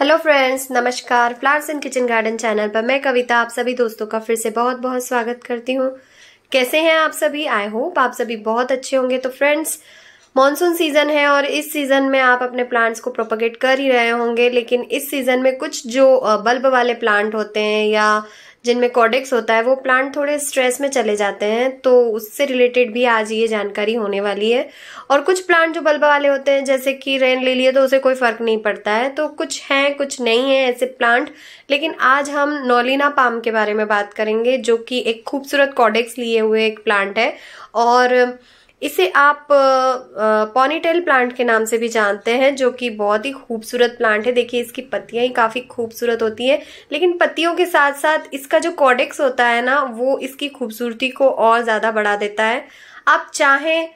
hello friends नमस्कार flowers and kitchen garden channel पर मैं कविता आप सभी दोस्तों का फिर से बहुत बहुत स्वागत करती हूँ कैसे हैं आप सभी आई होप आप सभी बहुत अच्छे होंगे तो फ्रेंड्स मॉनसून सीजन है और इस सीजन में आप अपने प्लांट्स को प्रोपोगेट कर ही रहे होंगे लेकिन इस सीजन में कुछ जो बल्ब वाले प्लांट होते हैं या जिनमें कॉडेक्स होता है वो प्लांट थोड़े स्ट्रेस में चले जाते हैं तो उससे रिलेटेड भी आज ये जानकारी होने वाली है और कुछ प्लांट जो बल्ब वाले होते हैं जैसे कि रेन ले लिए तो उसे कोई फर्क नहीं पड़ता है तो कुछ हैं कुछ नहीं है ऐसे प्लांट लेकिन आज हम नोलिना पाम के बारे में बात करेंगे जो कि एक खूबसूरत कॉडेक्स लिए हुए एक प्लांट है और इसे आप पॉनीटेल प्लांट के नाम से भी जानते हैं जो कि बहुत ही खूबसूरत प्लांट है देखिए इसकी पत्तियां ही काफ़ी खूबसूरत होती हैं लेकिन पत्तियों के साथ साथ इसका जो कॉडेक्स होता है ना वो इसकी खूबसूरती को और ज़्यादा बढ़ा देता है आप चाहें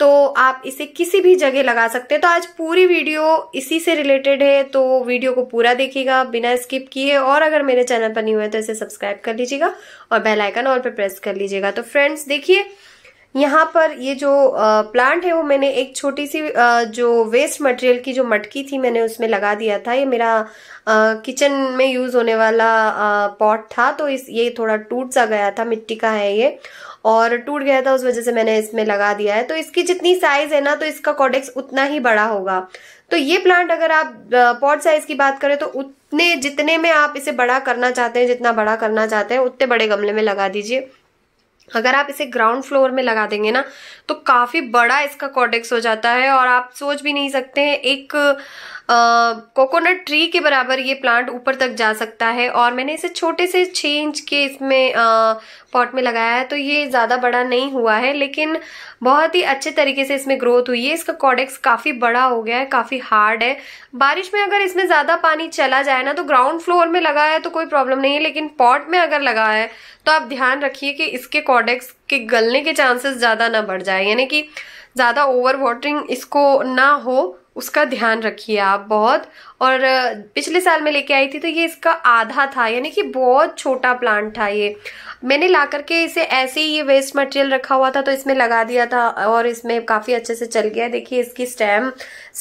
तो आप इसे किसी भी जगह लगा सकते हैं तो आज पूरी वीडियो इसी से रिलेटेड है तो वीडियो को पूरा देखिएगा बिना स्किप किए और अगर मेरे चैनल पर नहीं हुए तो इसे सब्सक्राइब कर लीजिएगा और बेल आइकन ऑल पर प्रेस कर लीजिएगा तो फ्रेंड्स देखिए यहाँ पर ये जो प्लांट है वो मैंने एक छोटी सी जो वेस्ट मटेरियल की जो मटकी थी मैंने उसमें लगा दिया था ये मेरा किचन में यूज़ होने वाला पॉट था तो इस ये थोड़ा टूट सा गया था मिट्टी का है ये और टूट गया था उस वजह से मैंने इसमें लगा दिया है तो इसकी जितनी साइज है ना तो इसका कॉडेक्स उतना ही बड़ा होगा तो ये प्लांट अगर आप पॉट साइज की बात करें तो उतने जितने में आप इसे बड़ा करना चाहते हैं जितना बड़ा करना चाहते हैं उतने बड़े गमले में लगा दीजिए अगर आप इसे ग्राउंड फ्लोर में लगा देंगे ना तो काफ़ी बड़ा इसका कॉडेक्स हो जाता है और आप सोच भी नहीं सकते हैं एक कोकोनट ट्री के बराबर ये प्लांट ऊपर तक जा सकता है और मैंने इसे छोटे से छः इंच के इसमें पॉट में लगाया है तो ये ज़्यादा बड़ा नहीं हुआ है लेकिन बहुत ही अच्छे तरीके से इसमें ग्रोथ हुई है इसका कॉडेक्स काफ़ी बड़ा हो गया है काफ़ी हार्ड है बारिश में अगर इसमें ज़्यादा पानी चला जाए ना तो ग्राउंड फ्लोर में लगा है तो कोई प्रॉब्लम नहीं है लेकिन पॉट में अगर लगा है तो आप ध्यान रखिए कि इसके कॉडेक्स के गलने के चांसेस ज़्यादा ना बढ़ जाए यानी कि ज़्यादा ओवर वाटरिंग इसको ना हो उसका ध्यान रखिए आप बहुत और पिछले साल में लेके आई थी तो ये इसका आधा था यानी कि बहुत छोटा प्लांट था ये मैंने ला करके इसे ऐसे ही ये वेस्ट मटेरियल रखा हुआ था तो इसमें लगा दिया था और इसमें काफ़ी अच्छे से चल गया देखिए इसकी स्टेम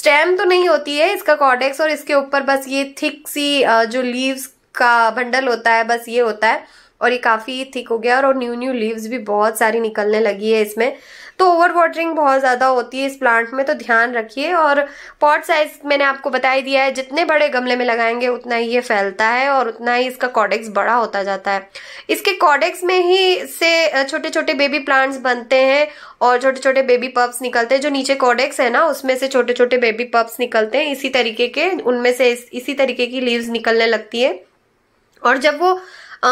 स्टेम तो नहीं होती है इसका कॉडेक्स और इसके ऊपर बस ये थिक सी जो लीव्स का बंडल होता है बस ये होता है और ये काफ़ी थिक हो गया और न्यू न्यू लीव्स भी बहुत सारी निकलने लगी है इसमें तो ओवर वाटरिंग बहुत ज़्यादा होती है इस प्लांट में तो ध्यान रखिए और पॉट साइज मैंने आपको बता ही दिया है जितने बड़े गमले में लगाएंगे उतना ही ये फैलता है और उतना ही इसका कॉडेक्स बड़ा होता जाता है इसके कॉडेक्स में ही से छोटे छोटे बेबी प्लांट्स बनते हैं और छोटे छोटे बेबी पप्स निकलते हैं जो नीचे कॉडेक्स है ना उसमें से छोटे छोटे बेबी पप्स निकलते हैं इसी तरीके के उनमें से इस, इसी तरीके की लीव्स निकलने लगती है और जब वो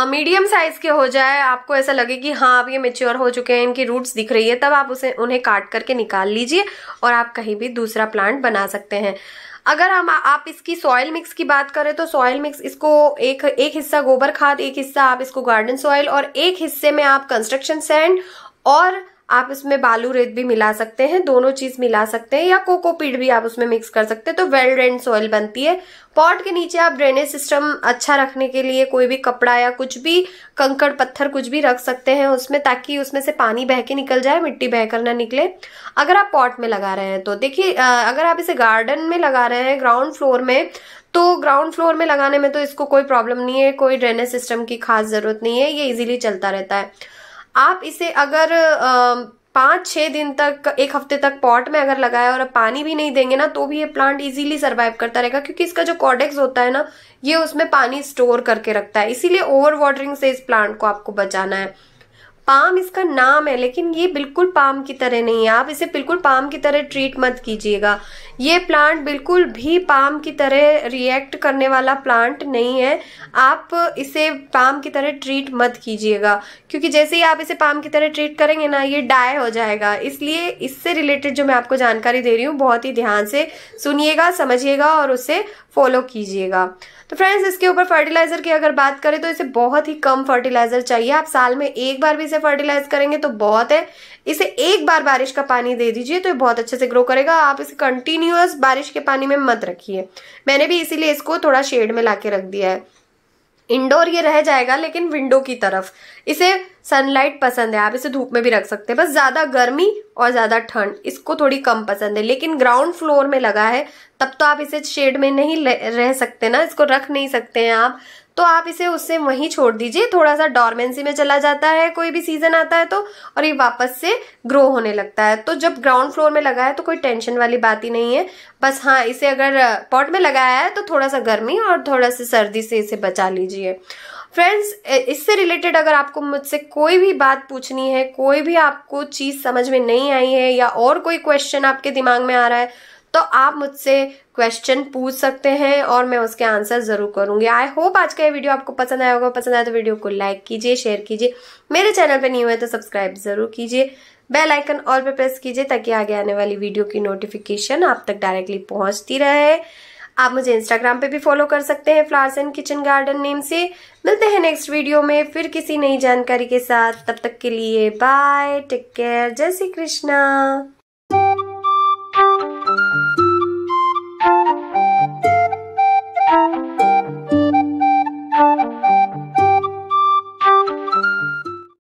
मीडियम साइज के हो जाए आपको ऐसा लगे कि हाँ अब ये मेच्योर हो चुके हैं इनकी रूट्स दिख रही है तब आप उसे उन्हें काट करके निकाल लीजिए और आप कहीं भी दूसरा प्लांट बना सकते हैं अगर हम आप इसकी सॉयल मिक्स की बात करें तो सॉयल मिक्स इसको एक एक हिस्सा गोबर खाद एक हिस्सा आप इसको गार्डन सॉयल और एक हिस्से में आप कंस्ट्रक्शन सैंड और आप इसमें बालू रेत भी मिला सकते हैं दोनों चीज मिला सकते हैं या कोकोपीड भी आप उसमें मिक्स कर सकते हैं तो वेल ड्रेन सॉइल बनती है पॉट के नीचे आप ड्रेनेज सिस्टम अच्छा रखने के लिए कोई भी कपड़ा या कुछ भी कंकड़ पत्थर कुछ भी रख सकते हैं उसमें ताकि उसमें से पानी बह के निकल जाए मिट्टी बहकर ना निकले अगर आप पॉट में लगा रहे हैं तो देखिए अगर आप इसे गार्डन में लगा रहे हैं ग्राउंड फ्लोर में तो ग्राउंड फ्लोर में लगाने में तो इसको कोई प्रॉब्लम नहीं है कोई ड्रेनेज सिस्टम की खास जरूरत नहीं है ये इजिली चलता रहता है आप इसे अगर पाँच छः दिन तक एक हफ्ते तक पॉट में अगर लगाया और पानी भी नहीं देंगे ना तो भी ये प्लांट इजीली सर्वाइव करता रहेगा क्योंकि इसका जो कॉडेक्स होता है ना ये उसमें पानी स्टोर करके रखता है इसीलिए ओवर वाटरिंग से इस प्लांट को आपको बचाना है पाम इसका नाम है लेकिन ये बिल्कुल पाम की तरह नहीं है आप इसे बिल्कुल पाम की तरह ट्रीट मत कीजिएगा ये प्लांट बिल्कुल भी पाम की तरह रिएक्ट करने वाला प्लांट नहीं है आप इसे पाम की तरह ट्रीट मत कीजिएगा क्योंकि जैसे ही आप इसे पाम की तरह ट्रीट करेंगे ना ये डाई हो जाएगा इसलिए इससे रिलेटेड जो मैं आपको जानकारी दे रही हूँ बहुत ही ध्यान से सुनिएगा समझिएगा और उसे फॉलो कीजिएगा तो फ्रेंड्स इसके ऊपर फर्टिलाइजर की अगर बात करें तो इसे बहुत ही कम फर्टिलाइजर चाहिए आप साल में एक बार भी इसे फर्टिलाइज करेंगे तो बहुत है इसे एक बार बारिश का पानी दे दीजिए तो ये बहुत अच्छे से ग्रो करेगा आप इसे कंटिन्यूअस बारिश के पानी में मत रखिए मैंने भी इसीलिए इसको थोड़ा शेड में ला रख दिया है इंडोर ये रह जाएगा लेकिन विंडो की तरफ इसे सनलाइट पसंद है आप इसे धूप में भी रख सकते हैं बस ज़्यादा गर्मी और ज़्यादा ठंड इसको थोड़ी कम पसंद है लेकिन ग्राउंड फ्लोर में लगा है तब तो आप इसे शेड में नहीं रह सकते ना इसको रख नहीं सकते हैं आप तो आप इसे उससे वहीं छोड़ दीजिए थोड़ा सा डॉर्मेंसी में चला जाता है कोई भी सीजन आता है तो और ये वापस से ग्रो होने लगता है तो जब ग्राउंड फ्लोर में लगा है तो कोई टेंशन वाली बात ही नहीं है बस हाँ इसे अगर पॉट में लगाया है तो थोड़ा सा गर्मी और थोड़ा सा सर्दी से इसे बचा लीजिए फ्रेंड्स इससे रिलेटेड अगर आपको मुझसे कोई भी बात पूछनी है कोई भी आपको चीज़ समझ में नहीं आई है या और कोई क्वेश्चन आपके दिमाग में आ रहा है तो आप मुझसे क्वेश्चन पूछ सकते हैं और मैं उसके आंसर ज़रूर करूंगी आई होप आज का ये वीडियो आपको पसंद आया होगा पसंद आया तो वीडियो को लाइक कीजिए शेयर कीजिए मेरे चैनल पर नहीं हुए तो सब्सक्राइब ज़रूर कीजिए बेल आइकन ऑल पर प्रेस कीजिए ताकि आगे आने वाली वीडियो की नोटिफिकेशन आप तक डायरेक्टली पहुंचती रहे आप मुझे इंस्टाग्राम पे भी फॉलो कर सकते हैं flowers and kitchen garden name से मिलते हैं नेक्स्ट वीडियो में फिर किसी नई जानकारी के साथ तब तक के लिए बाय टेक केयर जय श्री कृष्णा